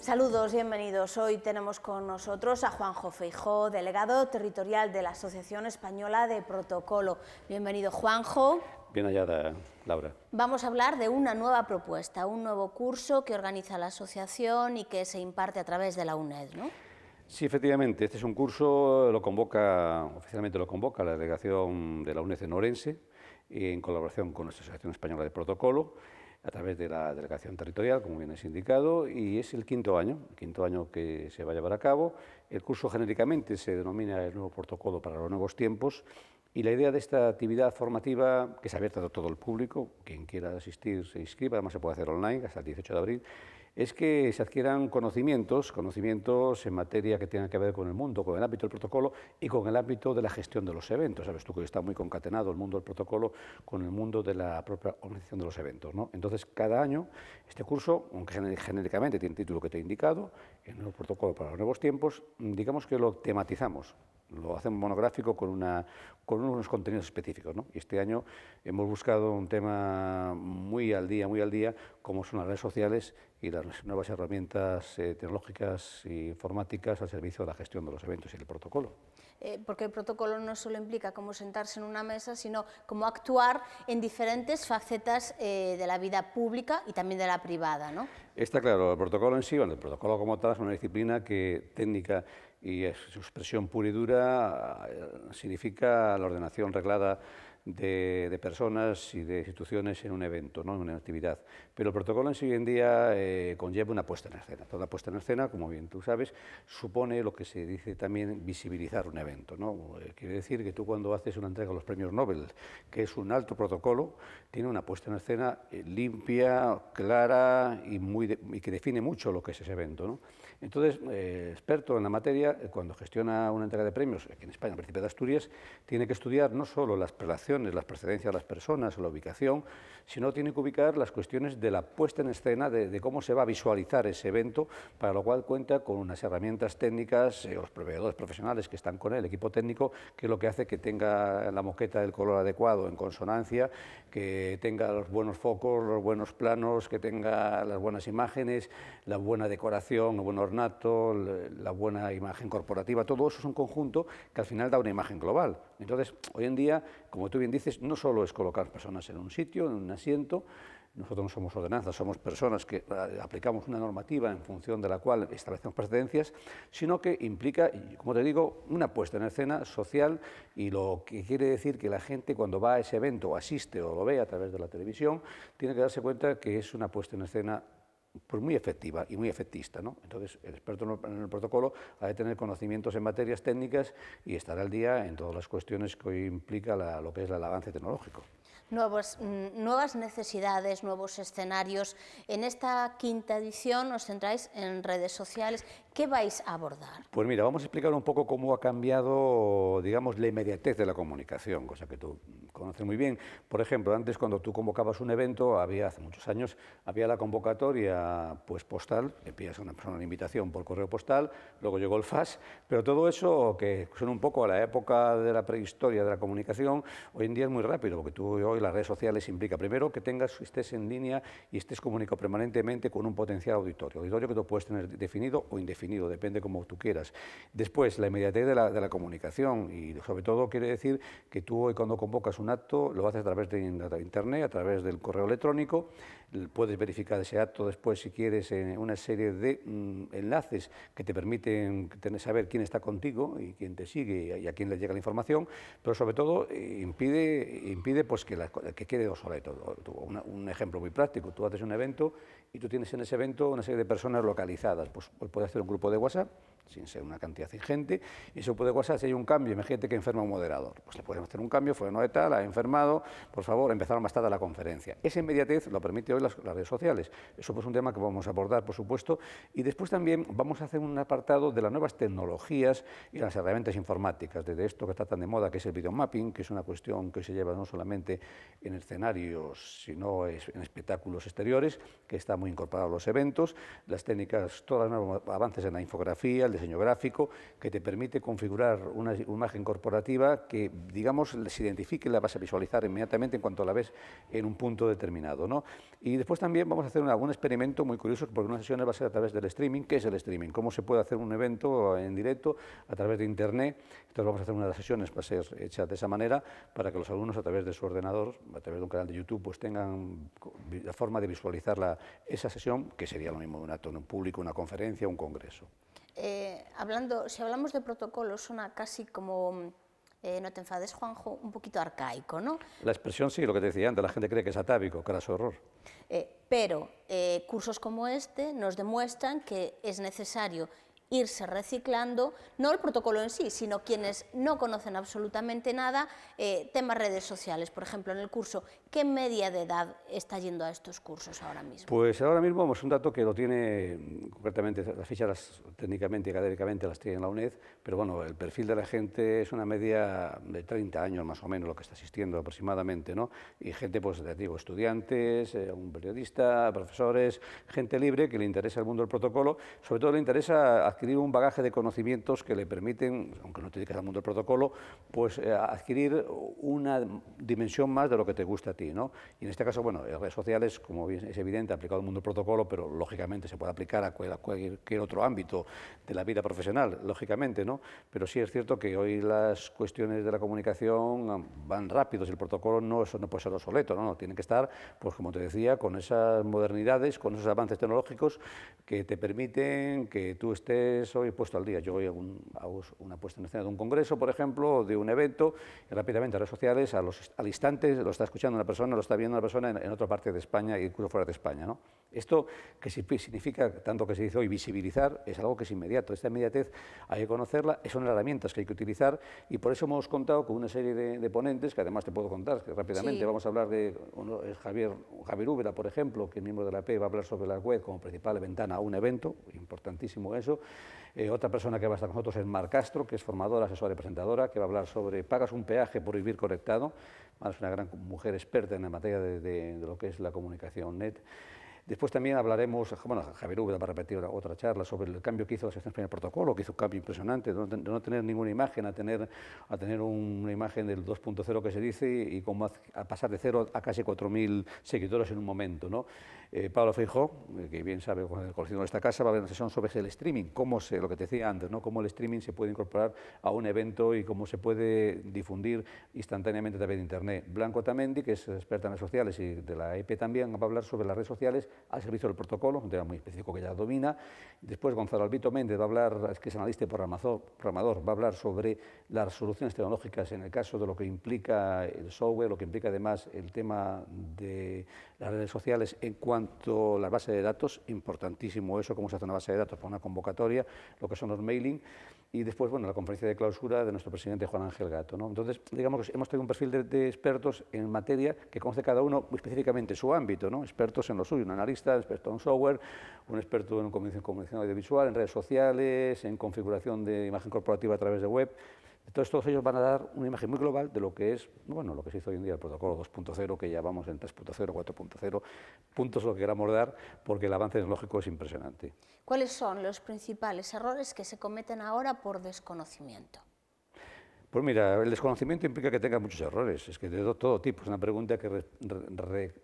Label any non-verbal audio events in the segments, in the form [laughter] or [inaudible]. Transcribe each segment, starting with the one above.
Saludos, bienvenidos. Hoy tenemos con nosotros a Juanjo Feijó, delegado territorial de la Asociación Española de Protocolo. Bienvenido, Juanjo. Bien hallada, Laura. Vamos a hablar de una nueva propuesta, un nuevo curso que organiza la asociación y que se imparte a través de la UNED, ¿no? Sí, efectivamente. Este es un curso, lo convoca, oficialmente lo convoca la delegación de la UNED en Orense, en colaboración con nuestra Asociación Española de Protocolo a través de la delegación territorial, como bien es indicado, y es el quinto año, el quinto año que se va a llevar a cabo. El curso genéricamente se denomina el nuevo protocolo para los nuevos tiempos y la idea de esta actividad formativa, que es abierta a todo el público, quien quiera asistir se inscriba, además se puede hacer online hasta el 18 de abril, es que se adquieran conocimientos, conocimientos en materia que tengan que ver con el mundo, con el ámbito del protocolo y con el ámbito de la gestión de los eventos. Sabes tú que está muy concatenado el mundo del protocolo con el mundo de la propia organización de los eventos. ¿no? Entonces, cada año, este curso, aunque genéricamente tiene el título que te he indicado, el nuevo protocolo para los nuevos tiempos, digamos que lo tematizamos lo hacemos monográfico con, una, con unos contenidos específicos. ¿no? Y este año hemos buscado un tema muy al día, muy al día, como son las redes sociales y las nuevas herramientas eh, tecnológicas e informáticas al servicio de la gestión de los eventos y el protocolo. Eh, porque el protocolo no solo implica cómo sentarse en una mesa, sino cómo actuar en diferentes facetas eh, de la vida pública y también de la privada. ¿no? Está claro, el protocolo en sí, el protocolo como tal es una disciplina que, técnica y su expresión pura y dura eh, significa la ordenación reglada de, personas y de instituciones en un evento, ¿no? en una actividad. Pero el protocolo en sí hoy en día eh, conlleva una puesta en escena. Toda puesta en escena, como bien tú sabes, supone lo que se dice también visibilizar un evento. ¿no? Eh, quiere decir que tú cuando haces una entrega a los premios Nobel, que es un alto protocolo, tiene una puesta en escena eh, limpia, clara y, muy que define mucho lo que es ese evento. Entonces, experto en la materia, cuando gestiona una entrega de premios, aquí en España, en principio de Asturias, tiene que estudiar no solo las relaciones, las precedencias de las personas, la ubicación, sino tiene que ubicar las cuestiones de la puesta en escena, de, cómo se va a visualizar ese evento, para lo cual cuenta con unas herramientas técnicas, eh, los proveedores profesionales que están con él, el equipo técnico, que es lo que hace que tenga la moqueta del color adecuado en consonancia, que tenga los buenos focos, los buenos planos, que tenga las buenas imágenes, la buena decoración, el buen ornato, la buena imagen corporativa, todo eso es un conjunto que al final da una imagen global. Entonces, hoy en día, como tú bien dices, no solo es colocar personas en un sitio, en un asiento, nosotros no somos ordenanzas, somos personas que eh, aplicamos una normativa en función de la cual establecemos precedencias, sino que implica, como te digo, una puesta en escena social y lo que quiere decir que la gente cuando va a ese evento, asiste o lo ve a través de la televisión, tiene que darse cuenta que es una puesta en escena pues muy efectiva y muy efectista. ¿no? Entonces, el experto en el protocolo ha de tener conocimientos en materias técnicas y estar al día en todas las cuestiones que hoy implica lo que es el avance tecnológico. Nuevas, mm, nuevas necesidades, nuevos escenarios. En esta quinta edición os centráis en redes sociales. ¿Qué vais a abordar? Pues mira, vamos a explicar un poco cómo ha cambiado, digamos, la inmediatez de la comunicación, cosa que tú conoces muy bien. Por ejemplo, antes cuando tú convocabas un evento, había hace muchos años, había la convocatoria pues postal, pidas a una persona una invitación por correo postal, luego llegó el FAS, pero todo eso que son un poco a la época de la prehistoria de la comunicación, hoy en día es muy rápido, porque tú hoy las redes sociales implica primero que tengas estés en línea y estés comunicado permanentemente con un potencial auditorio, auditorio que tú puedes tener definido o indefinido depende como tú quieras. Después, la inmediatez de la, de la comunicación y sobre todo quiere decir que tú hoy cuando convocas un acto lo haces a través de Internet, a través del correo electrónico, puedes verificar ese acto después si quieres en una serie de mm, enlaces que te permiten saber quién está contigo y quién te sigue y a quién le llega la información, pero sobre todo eh, impide, impide pues que, la, que quede dos todo. Un ejemplo muy práctico, tú haces un evento y tú tienes en ese evento una serie de personas localizadas. Pues, pues puedes hacer un grupo de WhatsApp sin ser una cantidad ingente, y eso puede pasar si hay un cambio, imagínate que enferma un moderador, pues le podemos hacer un cambio, fue no de tal, ha enfermado, por favor, empezaron más tarde la conferencia. Esa inmediatez lo permite hoy las, redes sociales, eso pues es un tema que vamos a abordar, por supuesto, y después también vamos a hacer un apartado de las nuevas tecnologías y las herramientas informáticas, desde esto que está tan de moda, que es el videomapping, que es una cuestión que se lleva no solamente en escenarios, sino en espectáculos exteriores, que está muy incorporado a los eventos, las técnicas, todos los nuevos avances en la infografía, el diseño gráfico, que te permite configurar una imagen corporativa que, digamos, se identifique y la vas a visualizar inmediatamente en cuanto la ves en un punto determinado. ¿no? Y después también vamos a hacer algún experimento muy curioso, porque una sesión va a ser a través del streaming. ¿Qué es el streaming? ¿Cómo se puede hacer un evento en directo a través de Internet? Entonces vamos a hacer una de las sesiones, para ser hecha de esa manera, para que los alumnos a través de su ordenador, a través de un canal de YouTube, pues tengan la forma de visualizar la, esa sesión, que sería lo mismo un acto en un público, una conferencia, un congreso. Eh, hablando, si hablamos de protocolos suena casi como, eh, no te enfades, Juanjo, un poquito arcaico, ¿no? La expresión sí, lo que te decía antes, la gente cree que es atávico, su horror. Eh, pero cursos como este nos demuestran que es necesario irse reciclando, no el protocolo en sí, sino quienes no conocen absolutamente nada, eh, temas redes sociales, por ejemplo, en el curso, ¿qué media de edad está yendo a estos cursos ahora mismo? Pues ahora mismo es un dato que lo tiene concretamente, las fichas técnicamente y académicamente las tiene la UNED, pero bueno, el perfil de la gente es una media de 30 años más o menos lo que está asistiendo aproximadamente, ¿no? Y gente, pues, de digo, estudiantes, eh, un periodista, profesores, gente libre que le interesa el mundo del protocolo, sobre todo le interesa adquirir un bagaje de conocimientos que le permiten, aunque no te dediques al mundo del protocolo, pues eh, adquirir una dimensión más de lo que te gusta a ti. ¿no? Y en este caso, bueno, redes sociales, como es evidente, aplicado al mundo del protocolo, pero lógicamente se puede aplicar a cualquier otro ámbito de la vida profesional, lógicamente, ¿no? Pero sí es cierto que hoy las cuestiones de la comunicación van rápidos, el protocolo no, eso no puede ser obsoleto, ¿no? Tiene que estar, pues como te decía, con esas modernidades, con esos avances tecnológicos que te permiten que tú estés soy hoy puesto al día. Yo voy a una puesta en escena de un congreso, por ejemplo, de un evento, rápidamente a redes sociales, a los, al instante lo está escuchando una persona, lo está viendo una persona en, otra parte de España y incluso fuera de España. Esto que significa, tanto que se dice hoy, visibilizar, es algo que es inmediato. Esta inmediatez hay que conocerla, son herramientas que hay que utilizar y por eso hemos contado con una serie de, ponentes, que además te puedo contar que rápidamente. Vamos a hablar de Javier, Javier por ejemplo, que es miembro de la PE, va a hablar sobre la web como principal ventana a un evento, importantísimo eso. Eh, otra persona que va a estar con nosotros es Mar Castro, que es formadora, asesora y presentadora, que va a hablar sobre pagas un peaje por vivir conectado. Es una gran mujer experta en la materia de lo que es la comunicación net. Después también hablaremos, bueno, Javier Úbeda va a repetir otra charla sobre el cambio que hizo la Asociación Española del Protocolo, que hizo un cambio impresionante, de no tener ninguna imagen a tener, a tener una imagen del 2.0 que se dice y cómo pasar de cero a casi 4.000 seguidores en un momento. ¿no? Eh, Pablo Feijó, eh, que bien sabe, con el coleccionador de esta casa, va a haber una sesión sobre el streaming, cómo se, lo que te decía antes, ¿no? cómo el streaming se puede incorporar a un evento y cómo se puede difundir instantáneamente a través de Internet. Blanco Tamendi, que es experta en redes sociales y de la EP también, va a hablar sobre las redes sociales al servicio del protocolo, un tema muy específico que ya domina. Después Gonzalo Albito Méndez va a hablar, es que es analista y programador, va a hablar sobre las soluciones tecnológicas en el caso de lo que implica el software, lo que implica además el tema de las redes sociales en cuanto a las bases de datos, importantísimo eso, cómo se hace una base de datos para una convocatoria, lo que son los mailing y después, bueno, la conferencia de clausura de nuestro presidente Juan Ángel Gato. ¿no? Entonces, digamos que hemos tenido un perfil de, expertos en materia que conoce cada uno específicamente su ámbito, ¿no? expertos en lo suyo, un analista, un experto en software, un experto en comunicación audiovisual, en redes sociales, en configuración de imagen corporativa a través de web. Entonces todos ellos van a dar una imagen muy global de lo que es, bueno, lo que se hizo hoy en día el protocolo 2.0, que ya vamos en 3.0, 4.0, puntos lo que queramos dar, porque el avance tecnológico es impresionante. ¿Cuáles son los principales errores que se cometen ahora por desconocimiento? Pues mira, el desconocimiento implica que tenga muchos errores, es que de todo tipo. Es una pregunta que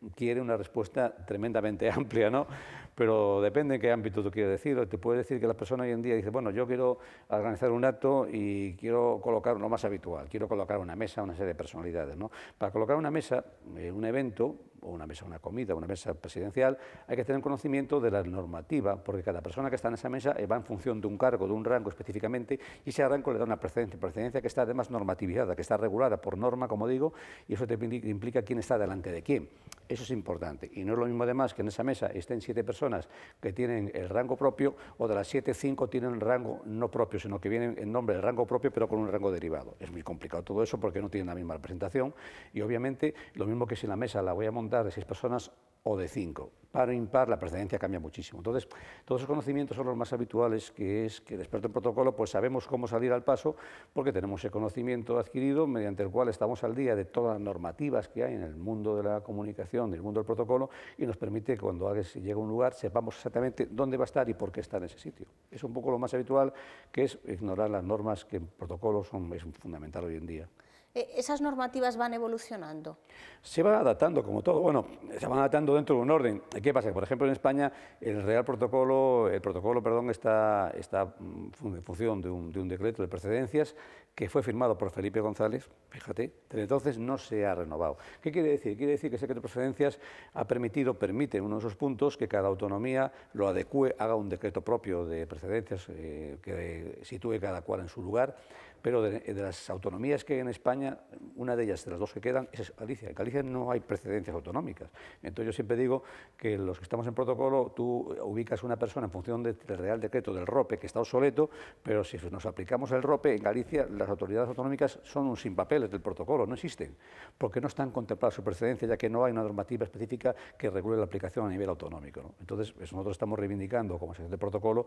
requiere una respuesta tremendamente [laughs] amplia, ¿no? Pero depende en qué ámbito tú quieres decir. Te puede decir que la persona hoy en día dice, bueno, yo quiero organizar un acto y quiero colocar lo más habitual, quiero colocar una mesa, una serie de personalidades, ¿no? Para colocar una mesa, eh, un evento, o una mesa, una comida, una mesa presidencial, hay que tener conocimiento de la normativa, porque cada persona que está en esa mesa eh, va en función de un cargo, de un rango específicamente, y ese rango le da una precedencia, precedencia que está además normativizada, que está regulada por norma, como digo, y eso te implica quién está delante de quién. Eso es importante. Y no es lo mismo además que en esa mesa estén siete personas que tienen el rango propio o de las siete, cinco tienen el rango no propio, sino que vienen en nombre del rango propio pero con un rango derivado. Es muy complicado todo eso porque no tienen la misma representación y obviamente lo mismo que si la mesa la voy a montar de seis personas, o de cinco. Par impar, la precedencia cambia muchísimo. Entonces, todos esos conocimientos son los más habituales, que es que el experto en protocolo, pues sabemos cómo salir al paso, porque tenemos ese conocimiento adquirido mediante el cual estamos al día de todas las normativas que hay en el mundo de la comunicación, del mundo del protocolo, y nos permite que cuando alguien llega a un lugar sepamos exactamente dónde va a estar y por qué está en ese sitio. Es un poco lo más habitual, que es ignorar las normas que en protocolo son, es fundamental hoy en día. Eh, ¿Esas normativas van evolucionando? Se van adaptando, como todo. Bueno, se van adaptando dentro de un orden. ¿Qué pasa? Por ejemplo, en España el Real Protocolo, el protocolo perdón, está, está mm, en función de un, decreto de precedencias que fue firmado por Felipe González, fíjate, desde entonces no se ha renovado. ¿Qué quiere decir? Quiere decir que ese decreto de precedencias ha permitido, permite en uno de esos puntos que cada autonomía lo adecue, haga un decreto propio de precedencias eh, que sitúe cada cual en su lugar pero de, las autonomías que hay en España, una de ellas, de las dos que quedan, es Galicia. En Galicia no hay precedencias autonómicas. Entonces yo siempre digo que los que estamos en protocolo, tú ubicas una persona en función del Real Decreto del ROPE, que está obsoleto, pero si nos aplicamos el ROPE, en Galicia las autoridades autonómicas son un sin papeles del protocolo, no existen, porque no están contempladas su precedencia, ya que no hay una normativa específica que regule la aplicación a nivel autonómico. Entonces pues, nosotros estamos reivindicando como sección de protocolo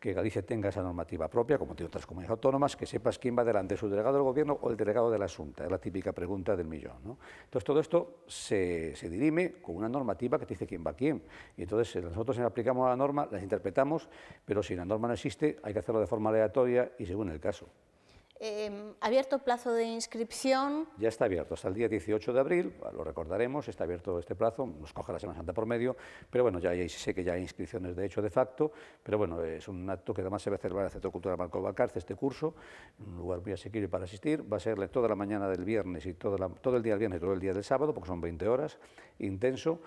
que Galicia tenga esa normativa propia, como tiene otras comunidades autónomas, que sepas que ¿quién va adelante? ¿Su delegado del gobierno o el delegado de la Asunta? Es la típica pregunta del millón. ¿no? Entonces, todo esto se, dirime con una normativa que te dice quién va a quién. Y entonces, eh, nosotros aplicamos la norma, las interpretamos, pero si la norma no existe, hay que hacerlo de forma aleatoria y según el caso. Em, abierto plazo de inscripción. Ya está abierto, hasta el día 18 de abril, lo recordaremos, está abierto este plazo, nos coge la Semana Santa por medio, pero bueno, ya, sé que ya hay inscripciones de hecho de facto, pero bueno, es un acto que además se va a celebrar en el Centro Cultural Marco Bacarce, este curso, un lugar muy asequible para asistir, va a serle toda la mañana del viernes y todo el día del viernes y todo el día del sábado, porque son 20 horas, intenso,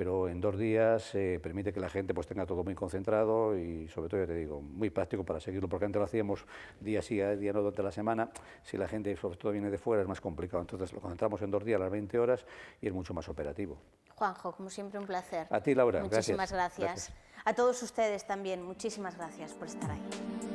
pero en dos días eh, permite que la gente pues tenga todo muy concentrado y sobre todo, ya te digo, muy práctico para seguirlo, porque antes lo hacíamos día sí, eh, día no durante la semana, si la gente sobre todo viene de fuera es más complicado, entonces lo concentramos en dos días a las 20 horas y es mucho más operativo. Juanjo, como siempre un placer. A ti Laura, muchísimas gracias. gracias. A todos ustedes también, muchísimas gracias por estar ahí.